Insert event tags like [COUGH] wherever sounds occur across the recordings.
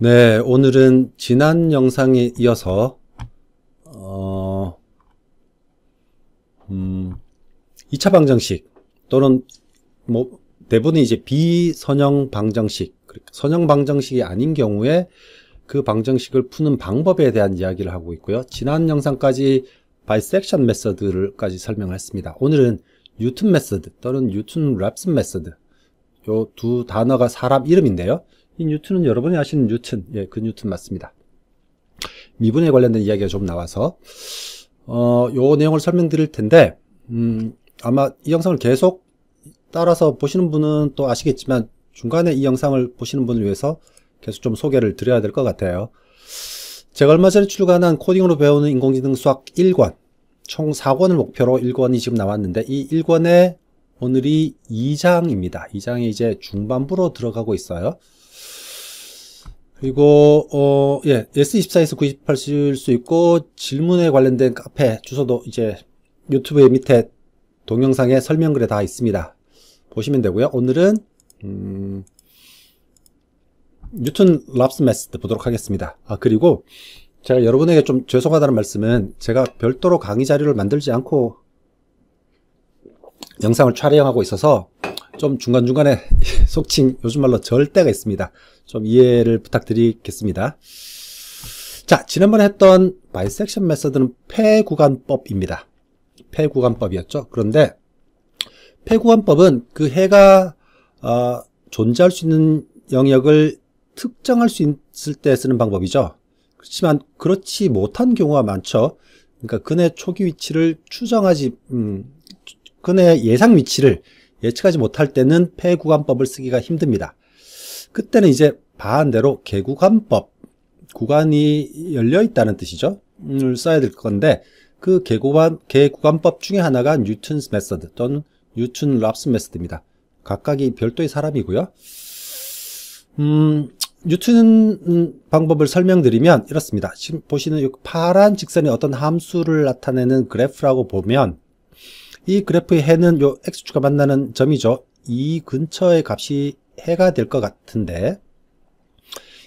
네, 오늘은 지난 영상에 이어서 어, 음, 2차 방정식 또는 뭐 대부분 이제 비선형 방정식, 그러니까 선형 방정식이 아닌 경우에 그 방정식을 푸는 방법에 대한 이야기를 하고 있고요. 지난 영상까지 바이섹션 메서드를까지 설명을 했습니다. 오늘은 뉴튼 메서드 또는 뉴튼 랩슨 메서드 요두 단어가 사람 이름인데요. 이뉴튼은 여러분이 아시는 뉴튼 예, 그뉴튼 맞습니다. 미분에 관련된 이야기가 좀 나와서 어, 요 내용을 설명드릴 텐데 음, 아마 이 영상을 계속 따라서 보시는 분은 또 아시겠지만 중간에 이 영상을 보시는 분을 위해서 계속 좀 소개를 드려야 될 것 같아요. 제가 얼마 전에 출간한 코딩으로 배우는 인공지능 수학 1권 총 4권을 목표로 1권이 지금 나왔는데 이 1권에 오늘이 2장입니다. 2장이 이제 중반부로 들어가고 있어요. 그리고 어, 예, S24에서 구입하실 수 있고 질문에 관련된 카페 주소도 이제 유튜브의 밑에 동영상에 설명글에 다 있습니다. 보시면 되고요. 오늘은 음, 뉴턴 랍스 메스드 보도록 하겠습니다. 아 그리고 제가 여러분에게 좀 죄송하다는 말씀은 제가 별도로 강의 자료를 만들지 않고 영상을 촬영하고 있어서 좀 중간중간에 [LAUGHS] 속칭 요즘 말로 절대가 있습니다. 좀 이해를 부탁드리겠습니다. 자, 지난번에 했던 바이섹션 메서드는 폐구간법입니다. 폐구간법이었죠. 그런데 폐구간법은 그 해가 어, 존재할 수 있는 영역을 특정할 수 있을 때 쓰는 방법이죠. 그렇지만 그렇지 못한 경우가 많죠. 그러니까 근의 초기 위치를 추정하지 음, 근의 예상 위치를 예측하지 못할 때는 폐구간법을 쓰기가 힘듭니다. 그때는 이제 반대로 개구간법 구간이 열려 있다는 뜻이죠. 을 써야 될 건데 그 개구간 개구간법 중에 하나가 뉴튼스 메서드 또는 뉴튼 랍스 메서드입니다. 각각이 별도의 사람이고요. 음, 뉴턴 방법을 설명드리면 이렇습니다. 지금 보시는 이 파란 직선의 어떤 함수를 나타내는 그래프라고 보면 이 그래프의 해는 요 x축과 만나는 점이죠. 이 근처의 값이 해가 될 것 같은데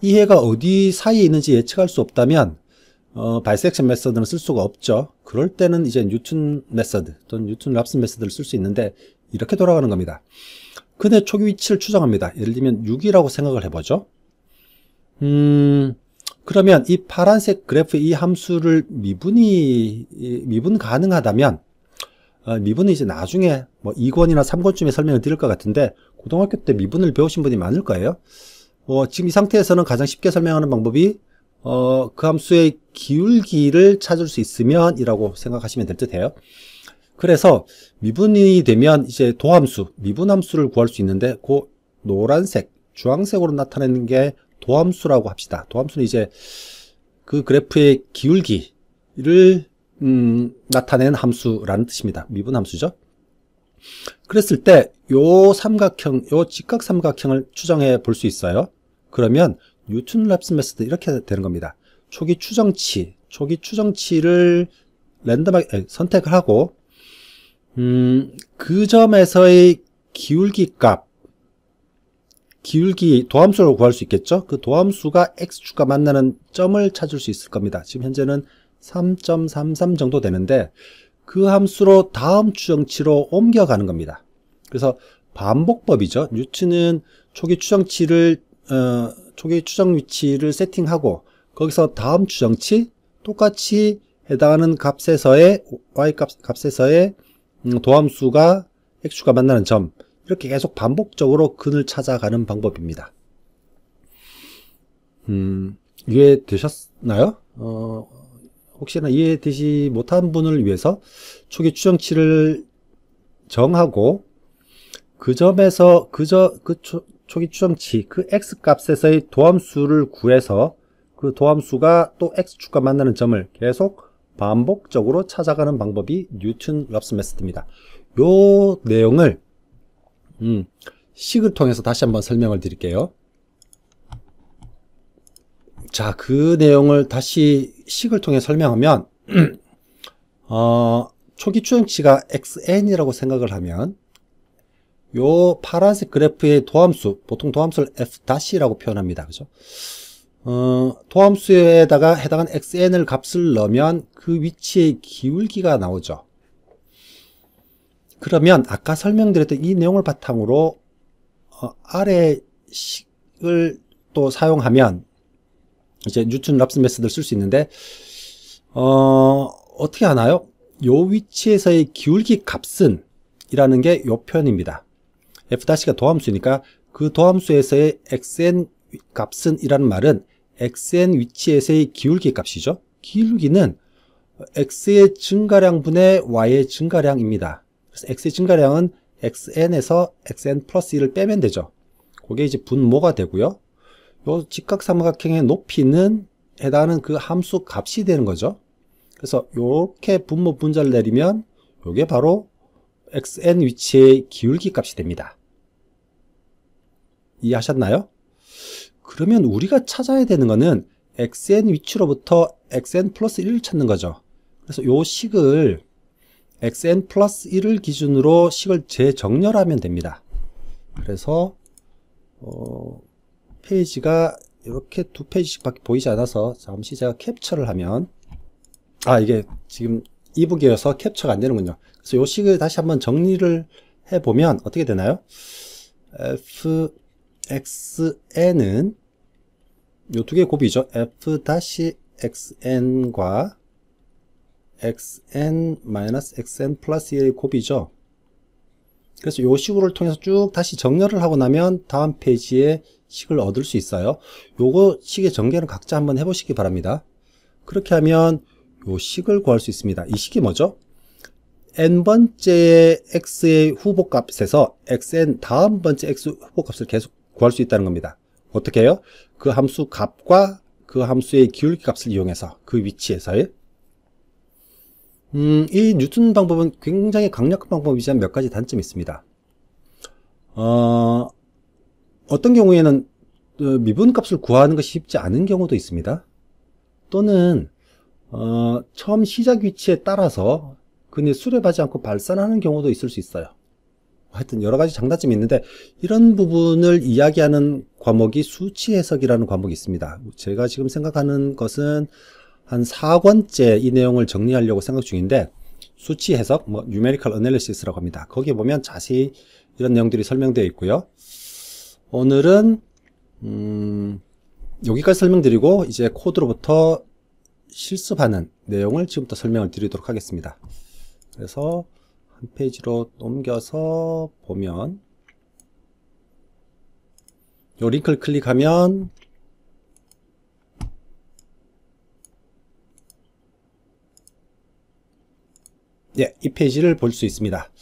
이 해가 어디 사이에 있는지 예측할 수 없다면 어, 바이섹션 메서드는 쓸 수가 없죠. 그럴 때는 이제 뉴튼 메서드 또는 뉴튼 랍슨 메서드를 쓸 수 있는데 이렇게 돌아가는 겁니다. 근의 초기 위치를 추정합니다. 예를 들면 6이라고 생각을 해보죠. 음, 그러면 이 파란색 그래프의 이 함수를 미분이 미분 가능하다면 어, 미분은 이제 나중에 뭐 2권이나 3권쯤에 설명을 드릴 것 같은데 고등학교 때 미분을 배우신 분이 많을 거예요. 어, 지금 이 상태에서는 가장 쉽게 설명하는 방법이 어, 그 함수의 기울기를 찾을 수 있으면 이라고 생각하시면 될 듯해요. 그래서 미분이 되면 이제 도함수, 미분함수를 구할 수 있는데 그 노란색, 주황색으로 나타내는 게 도함수라고 합시다. 도함수는 이제 그 그래프의 기울기를 음, 나타낸 함수라는 뜻입니다. 미분 함수죠. 그랬을 때 요 삼각형, 요 직각 삼각형을 추정해 볼 수 있어요. 그러면 뉴튼 랩스 메스드 이렇게 되는 겁니다. 초기 추정치, 초기 추정치를 랜덤하게 선택을 하고 음, 그 점에서의 기울기 값, 기울기 도함수를 구할 수 있겠죠? 그 도함수가 x축과 만나는 점을 찾을 수 있을 겁니다. 지금 현재는 3.33 정도 되는데 그 함수로 다음 추정치로 옮겨가는 겁니다. 그래서 반복법이죠. 뉴츠는 초기 추정치를 어, 초기 추정 위치를 세팅하고 거기서 다음 추정치 똑같이 해당하는 값에서의 y 값, 값에서의 음, 도함수가 x축과 만나는 점 이렇게 계속 반복적으로 근을 찾아가는 방법입니다. 음, 이해 되셨나요? 어, 혹시나 이해되지 못한 분을 위해서 초기 추정치를 정하고 그 점에서 그저 그 초, 초기 추정치 그 x 값에서의 도함수를 구해서 그 도함수가 또 x축과 만나는 점을 계속 반복적으로 찾아가는 방법이 뉴튼 랍스 메스트입니다. 요 내용을 음, 식을 통해서 다시 한번 설명을 드릴게요. 자, 그 내용을 다시 식을 통해 설명하면, [CLEARS THROAT] 어, 초기 추정치가 xn이라고 생각을 하면, 요 파란색 그래프의 도함수, 보통 도함수를 f-라고 표현합니다. 그죠? 어, 도함수에다가 해당한 xn을 값을 넣으면 그 위치의 기울기가 나오죠. 그러면 아까 설명드렸던 이 내용을 바탕으로 어, 아래 식을 또 사용하면 이제 뉴튼 랍스 메스들를쓸 수 있는데 어, 어떻게 하나요? 요 위치에서의 기울기 값은 이라는 게 요 표현입니다. f-가 도함수니까 그 도함수에서의 xn 값은 이라는 말은 xn 위치에서의 기울기 값이죠. 기울기는 x의 증가량 분의 y의 증가량입니다. 그래서 x의 증가량은 xn에서 xn 플러스 1을 빼면 되죠. 그게 이제 분모가 되고요. 요 직각삼각형의 높이는 해당하는 그 함수 값이 되는 거죠. 그래서 이렇게 분모 분자를 내리면 이게 바로 xn 위치의 기울기 값이 됩니다. 이해하셨나요? 그러면 우리가 찾아야 되는 거는 xn 위치로부터 xn 플러스 1을 찾는 거죠. 그래서 이 식을 xn 플러스 1을 기준으로 식을 재정렬하면 됩니다. 그래서 어, 페이지가 이렇게 두 페이지씩 밖에 보이지 않아서 잠시 제가 캡처를 하면 아 이게 지금 이북이어서 캡처가 안 되는군요 그래서 요 식을 다시 한번 정리를 해 보면 어떻게 되나요 fxn은 요 두 개의 곱이죠 f-xn과 xn xn 플러스 1의 곱이죠 그래서 요 식으로 통해서 쭉 다시 정렬을 하고 나면 다음 페이지에 식을 얻을 수 있어요. 요거 식의 전개는 각자 한번 해보시기 바랍니다. 그렇게 하면 요 식을 구할 수 있습니다. 이 식이 뭐죠? n번째 x의 후보값에서 xn 다음 번째 x 후보값을 계속 구할 수 있다는 겁니다. 어떻게 해요? 그 함수 값과 그 함수의 기울기 값을 이용해서 그 위치에서의 음, 이 뉴턴 방법은 굉장히 강력한 방법이지만 몇 가지 단점이 있습니다. 어, 어떤 경우에는 어, 미분값을 구하는 것이 쉽지 않은 경우도 있습니다. 또는 어, 처음 시작 위치에 따라서 근이 수렴하지 않고 발산하는 경우도 있을 수 있어요. 하여튼 여러 가지 장단점이 있는데 이런 부분을 이야기하는 과목이 수치 해석이라는 과목이 있습니다. 제가 지금 생각하는 것은 한 4권째 이 내용을 정리하려고 생각 중인데 수치 해석, 뭐 numerical analysis라고 합니다. 거기에 보면 자세히 이런 내용들이 설명되어 있고요. 오늘은 음, 여기까지 설명드리고 이제 코드로부터 실습하는 내용을 지금부터 설명을 드리도록 하겠습니다. 그래서 한 페이지로 넘겨서 보면 요 링크를 클릭하면 예, 이 페이지를 볼 수 있습니다.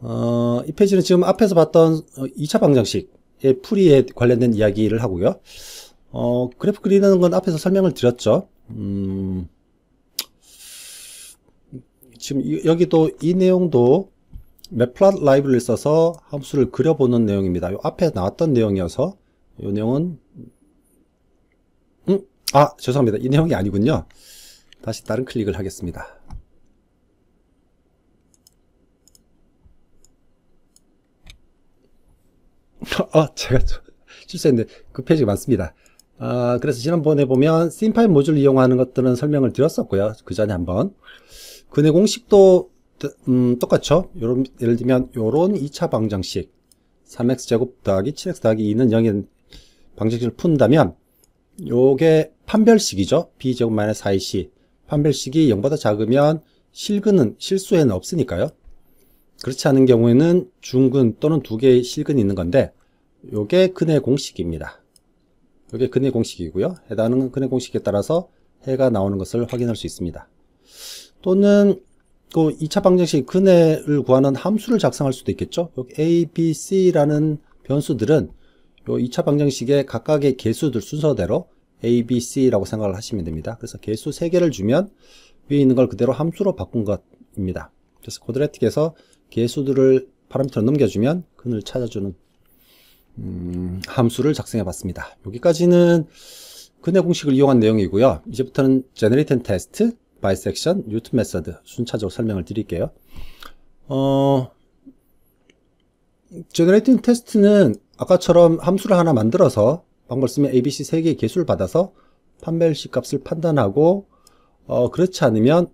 어, 이 페이지는 지금 앞에서 봤던 2차 어, 방정식 예, 풀이에 관련된 이야기를 하고요. 어, 그래프 그리는 건 앞에서 설명을 드렸죠. 음, 지금 이, 여기도 이 내용도 맵플롯 라이브를 써서 함수를 그려보는 내용입니다. 요 앞에 나왔던 내용이어서 이 내용은 음, 아 죄송합니다. 이 내용이 아니군요. 다시 다른 클릭을 하겠습니다. 어, 제가 실수했는데 그 페이지가 많습니다. 아, 그래서 지난번에 보면 심파일 모듈 이용하는 것들은 설명을 드렸었고요. 그 전에 한번. 근의 공식도 음, 똑같죠. 요런, 예를 들면 요런 2차 방정식 3x제곱 더하기 7x 더하기 2는 0인 방정식을 푼다면 요게 판별식이죠. b제곱 마이너스 4c 판별식이 0보다 작으면 실근은 실수에는 없으니까요. 그렇지 않은 경우에는 중근 또는 두 개의 실근이 있는 건데 요게 근해 공식입니다. 요게 근해 공식이고요. 해당하는 근해 공식에 따라서 해가 나오는 것을 확인할 수 있습니다. 또는 그 2차 방정식 근해를 구하는 함수를 작성할 수도 있겠죠. A, B, C라는 변수들은 요 2차 방정식의 각각의 개수들 순서대로 A, B, C라고 생각을 하시면 됩니다. 그래서 개수 3개를 주면 위에 있는 걸 그대로 함수로 바꾼 것입니다. 그래서 코드레틱에서 개수들을 파라미터로 넘겨주면 근을 찾아주는 음, 함수를 작성해 봤습니다. 여기까지는 근해 공식을 이용한 내용이고요. 이제부터는 generate and test, bisection, n e w t o method 순차적으로 설명을 드릴게요. 어, generate and test는 아까처럼 함수를 하나 만들어서 방법 쓰면 ABC 3개의 개수를 받아서 판별 시값을 판단하고 어, 그렇지 않으면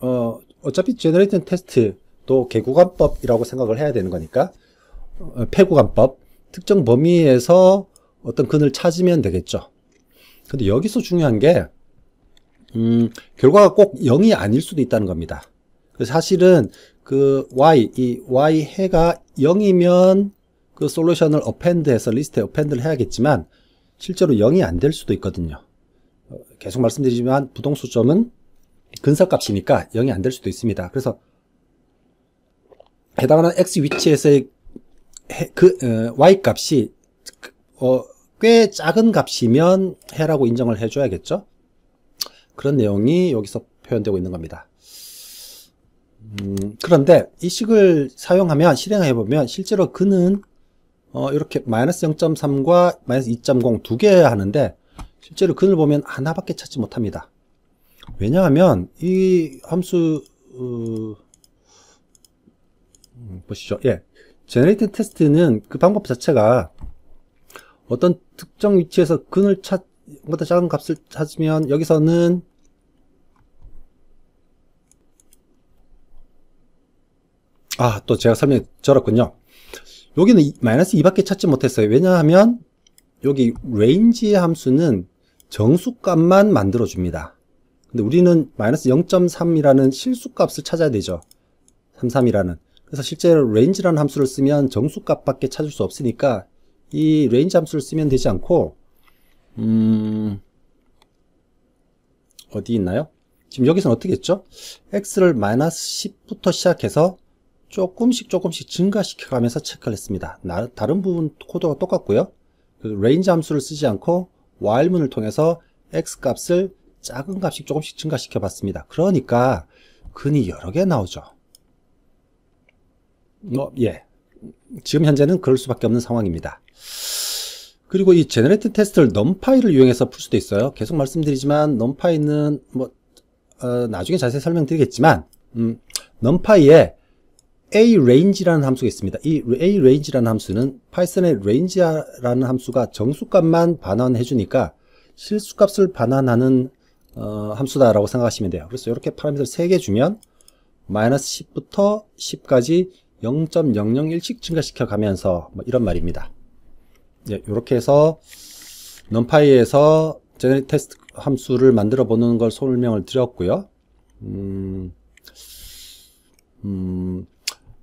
어, 어차피 generate and test 또 개구간법이라고 생각을 해야 되는 거니까 어, 폐구간법 특정 범위에서 어떤 근을 찾으면 되겠죠. 근데 여기서 중요한 게 음, 결과가 꼭 0이 아닐 수도 있다는 겁니다. 그래서 사실은 그 y, 이 y 해가 0이면 그 솔루션을 어펜드해서 리스트에 어펜드를 해야겠지만 실제로 0이 안 될 수도 있거든요. 계속 말씀드리지만 부동수점은 근사값이니까 0이 안 될 수도 있습니다. 그래서 해당하는 x 위치에서의 그 어, y 값이 그, 어, 꽤 작은 값이면 해라고 인정을 해줘야겠죠. 그런 내용이 여기서 표현되고 있는 겁니다. 음, 그런데 이 식을 사용하면 실행해 보면 실제로 그는 어, 이렇게 마이너스 0.3과 마이너스 2.0 두 개 하는데 실제로 그를 보면 하나밖에 찾지 못합니다. 왜냐하면 이 함수 어, 음, 보시죠. 예, 제너레이트 테스트는 그 방법 자체가 어떤 특정 위치에서 근을 찾, 보다 작은 값을 찾으면 여기서는 아, 또 제가 설명이 절었군요. 여기는 마이너스 2밖에 찾지 못했어요. 왜냐하면 여기 r a 레인지 함수는 정수값만 만들어줍니다. 근데 우리는 마이너스 0.3이라는 실수값을 찾아야 되죠. 33이라는. 그래서 실제로 range라는 함수를 쓰면 정수값밖에 찾을 수 없으니까 이 range 함수를 쓰면 되지 않고 음 어디 있나요? 지금 여기서는 어떻게 했죠? x를 마이너스 10부터 시작해서 조금씩 조금씩 증가시켜 가면서 체크를 했습니다. 나, 다른 부분 코드가 똑같고요. 그 range 함수를 쓰지 않고 while문을 통해서 x 값을 작은 값씩 조금씩 증가시켜 봤습니다. 그러니까 근이 여러 개 나오죠. 어, 예. 지금 현재는 그럴 수밖에 없는 상황입니다. 그리고 이 제너레이트 테스트를 n u m p y 를 이용해서 풀 수도 있어요. 계속 말씀드리지만 넘파이는 뭐 어, 나중에 자세히 설명드리겠지만 음, m p y 에 a range라는 함수가 있습니다. 이 a range라는 함수는 파이썬의 range라는 함수가 정수값만 반환해 주니까 실수값을 반환하는 어, 함수다라고 생각하시면 돼요. 그래서 이렇게 파라미터 3개 주면 마이너스 10부터 10까지 0.001씩 증가시켜 가면서 뭐 이런 말입니다. 이렇게 예, 해서 넘파이에서 제네릭 테스트 함수를 만들어 보는 걸 설명을 드렸고요. 음, 음,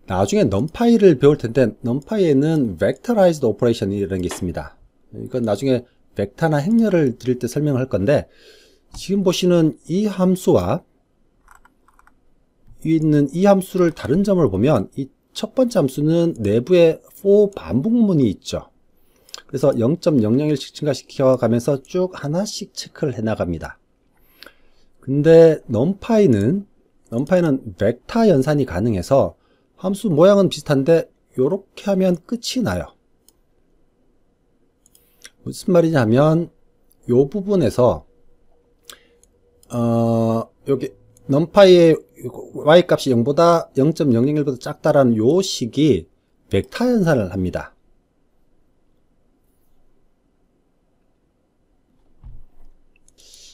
나중에 넘파이를 배울 텐데 넘파이에는 vectorized o p e r a t i o n 이라는게 있습니다. 이건 나중에 벡터나 행렬을 드릴 때 설명을 할 건데 지금 보시는 이 함수와 있는 이 함수를 다른 점을 보면 이첫 번째 함수는 내부에 for 반복문이 있죠. 그래서 0.001씩 증가시켜 가면서 쭉 하나씩 체크를 해 나갑니다. 근데 numpy는 numpy는 벡터 연산이 가능해서 함수 모양은 비슷한데 이렇게 하면 끝이 나요. 무슨 말이냐면 이 부분에서 어, 여기 numpy의 y 값이 0보다 0.001보다 작다라는 요 식이 벡터 연산을 합니다.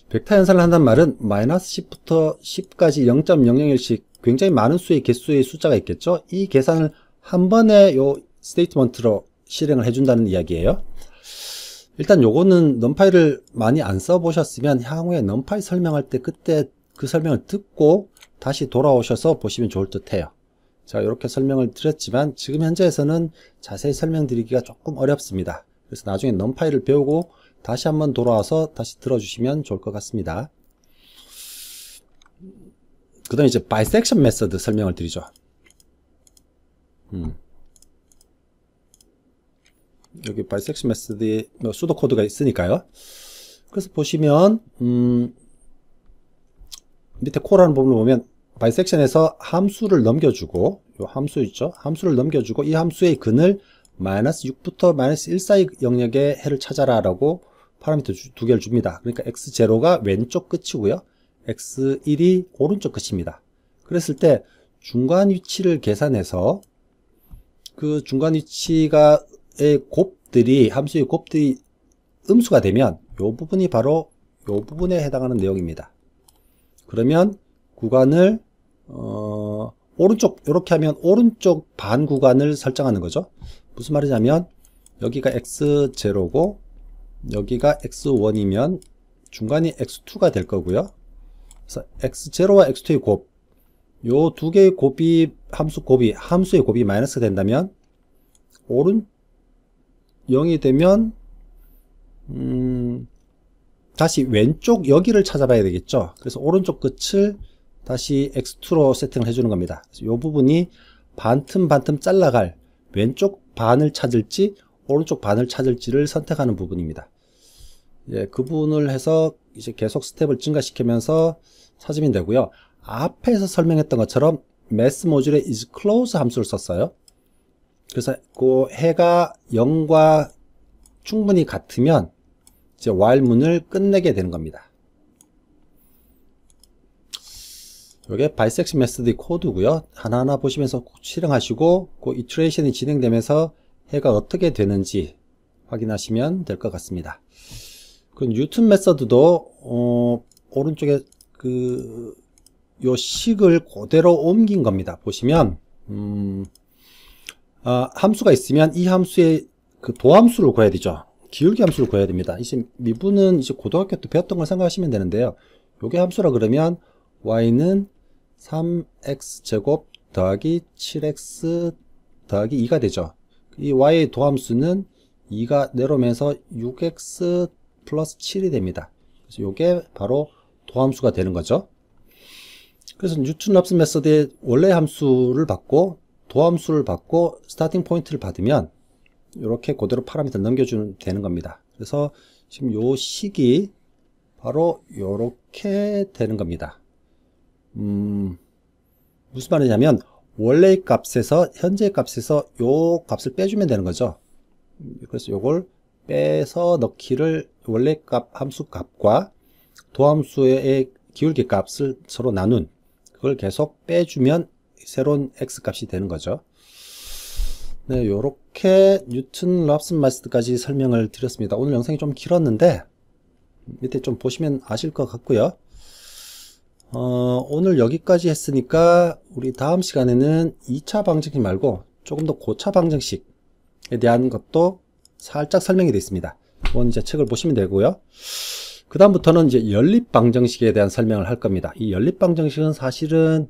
벡터 연산을 한단 말은 마이너스 10부터 10까지 0.001씩 굉장히 많은 수의 개수의 숫자가 있겠죠. 이 계산을 한 번에 요 스테이트먼트로 실행을 해준다는 이야기예요. 일단 요거는 넘파이를 많이 안 써보셨으면 향후에 넘파이 설명할 때 그때 그 설명을 듣고 다시 돌아오셔서 보시면 좋을 듯 해요. 제가 이렇게 설명을 드렸지만 지금 현재에서는 자세히 설명드리기가 조금 어렵습니다. 그래서 나중에 넘파이를 배우고 다시 한번 돌아와서 다시 들어주시면 좋을 것 같습니다. 그 다음에 이제 바이섹션 메서드 설명을 드리죠. 음. 여기 바이섹션 메서드의 뭐 수도 코드가 있으니까요. 그래서 보시면 음, 밑에 콜라는 부분을 보면 바이섹션에서 함수를 넘겨주고 요 함수 있죠? 함수를 넘겨주고 이 함수의 근을 마이너스 6부터 마이너스 1 사이 영역의 해를 찾아라 라고 파라미터 주, 두 개를 줍니다. 그러니까 x0가 왼쪽 끝이고요. x1이 오른쪽 끝입니다. 그랬을 때 중간 위치를 계산해서 그 중간 위치가 의 곱들이 함수의 곱들이 음수가 되면 요 부분이 바로 요 부분에 해당하는 내용입니다. 그러면 구간을 어, 오른쪽 이렇게 하면 오른쪽 반 구간을 설정하는 거죠. 무슨 말이냐면 여기가 x0고 여기가 x1이면 중간이 x2가 될 거고요. 그래서 x0와 x2의 곱, 요 두 개의 곱이 함수 곱이 함수의 곱이 마이너스 가 된다면 오른 0이 되면 음 다시 왼쪽 여기를 찾아봐야 되겠죠. 그래서 오른쪽 끝을 다시 X2로 세팅을 해주는 겁니다. 이 부분이 반틈 반틈 잘라갈 왼쪽 반을 찾을지 오른쪽 반을 찾을지를 선택하는 부분입니다. 예, 그 부분을 해서 이제 계속 스텝을 증가시키면서 찾으면 되고요. 앞에서 설명했던 것처럼 매스 모듈의 is close 함수를 썼어요. 그래서 그 해가 0과 충분히 같으면 이제 while문을 끝내게 되는 겁니다. 이게 bisect 메서드 코드고요. 하나하나 보시면서 실행하시고 그 이트레이션이 진행되면서 해가 어떻게 되는지 확인하시면 될 것 같습니다. 그 뉴튼 메서드도 어, 오른쪽에 그요 식을 그대로 옮긴 겁니다. 보시면 음, 아, 함수가 있으면 이 함수의 그 도함수를 구해야 되죠. 기울기 함수를 구해야 됩니다. 이제 미분은 이제 고등학교 때 배웠던 걸 생각하시면 되는데요. 요게 함수라 그러면 y는 3x 제곱 더하기 7x 더하기 2가 되죠. 이 y의 도함수는 2가 내려오면서 6x 플러스 7이 됩니다. 그래서 요게 바로 도함수가 되는 거죠. 그래서 뉴튼랍스 메서드의 원래 함수를 받고 도함수를 받고 스타팅 포인트를 받으면 이렇게 그대로 파라미터 넘겨주면 되는 겁니다. 그래서 지금 요 식이 바로 이렇게 되는 겁니다. 음, 무슨 말이냐면 원래의 값에서 현재의 값에서 요 값을 빼주면 되는 거죠. 그래서 요걸 빼서 넣기를 원래 값 함수 값과 도함수의 기울기 값을 서로 나눈 그걸 계속 빼주면 새로운 x 값이 되는 거죠. 네, 요렇게 뉴튼 랍슨 마스트까지 설명을 드렸습니다. 오늘 영상이 좀 길었는데 밑에 좀 보시면 아실 것 같고요. 어, 오늘 여기까지 했으니까 우리 다음 시간에는 2차 방정식 말고 조금 더 고차 방정식에 대한 것도 살짝 설명이 되어 있습니다. 그건 이제 책을 보시면 되고요. 그 다음부터는 이제 연립 방정식에 대한 설명을 할 겁니다. 이 연립 방정식은 사실은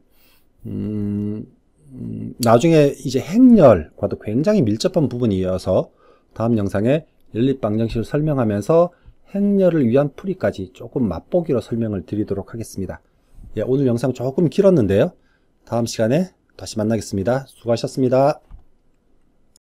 음, 음, 나중에 이제 행렬과도 굉장히 밀접한 부분이어서 다음 영상에 연립방정식을 설명하면서 행렬을 위한 풀이까지 조금 맛보기로 설명을 드리도록 하겠습니다. 예, 오늘 영상 조금 길었는데요. 다음 시간에 다시 만나겠습니다. 수고하셨습니다.